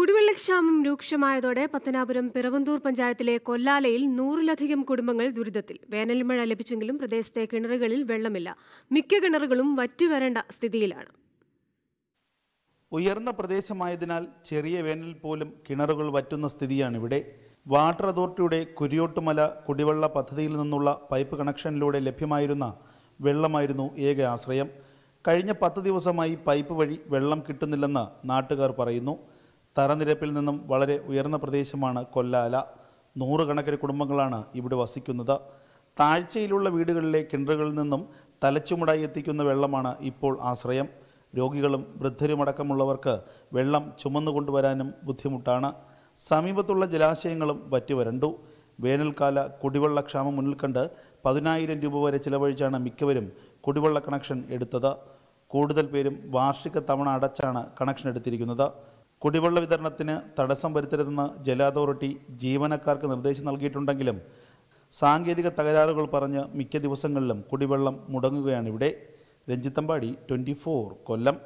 കുടിവെള്ളക്ഷാമം രൂക്ഷമായതോടെ പത്തനാപുരം പിറവന്തൂർ പഞ്ചായത്തിലെ കൊല്ലാലയിൽ നൂറിലധികം കുടുംബങ്ങൾ ദുരിതത്തിൽ വേനൽമഴ ലഭിച്ചെങ്കിലും പ്രദേശത്തെ കിണറുകളിൽ വെള്ളമില്ല മിക്ക കിണറുകളും വറ്റുവരേണ്ട സ്ഥിതിയിലാണ് ഉയർന്ന പ്രദേശമായതിനാൽ ചെറിയ വേനൽ പോലും കിണറുകൾ വറ്റുന്ന സ്ഥിതിയാണ് ഇവിടെ വാട്ടർ അതോറിറ്റിയുടെ കുരിയോട്ടുമല കുടിവെള്ള പദ്ധതിയിൽ നിന്നുള്ള പൈപ്പ് കണക്ഷനിലൂടെ ലഭ്യമായിരുന്ന വെള്ളമായിരുന്നു ഏക ആശ്രയം കഴിഞ്ഞ പത്ത് ദിവസമായി പൈപ്പ് വഴി വെള്ളം കിട്ടുന്നില്ലെന്ന് നാട്ടുകാർ പറയുന്നു തറനിരപ്പിൽ നിന്നും വളരെ ഉയർന്ന പ്രദേശമാണ് കൊല്ലാല നൂറുകണക്കിന് കുടുംബങ്ങളാണ് ഇവിടെ വസിക്കുന്നത് താഴ്ചയിലുള്ള വീടുകളിലെ കിണറുകളിൽ നിന്നും തലച്ചുമടായി എത്തിക്കുന്ന വെള്ളമാണ് ഇപ്പോൾ ആശ്രയം രോഗികളും വൃദ്ധരുമടക്കമുള്ളവർക്ക് വെള്ളം ചുമന്നുകൊണ്ടുവരാനും ബുദ്ധിമുട്ടാണ് സമീപത്തുള്ള ജലാശയങ്ങളും വരണ്ടു വേനൽക്കാല കുടിവെള്ളക്ഷാമം മുന്നിൽ കണ്ട് പതിനായിരം രൂപ വരെ ചിലവഴിച്ചാണ് മിക്കവരും കുടിവെള്ള കണക്ഷൻ എടുത്തത് കൂടുതൽ പേരും വാർഷിക തവണ അടച്ചാണ് കണക്ഷൻ എടുത്തിരിക്കുന്നത് കുടിവെള്ള വിതരണത്തിന് തടസ്സം വരുത്തരുതെന്ന് ജല അതോറിറ്റി ജീവനക്കാർക്ക് നിർദ്ദേശം നൽകിയിട്ടുണ്ടെങ്കിലും സാങ്കേതിക തകരാറുകൾ പറഞ്ഞ് മിക്ക ദിവസങ്ങളിലും കുടിവെള്ളം മുടങ്ങുകയാണിവിടെ രഞ്ജിത്തമ്പാടി ട്വൻറ്റി കൊല്ലം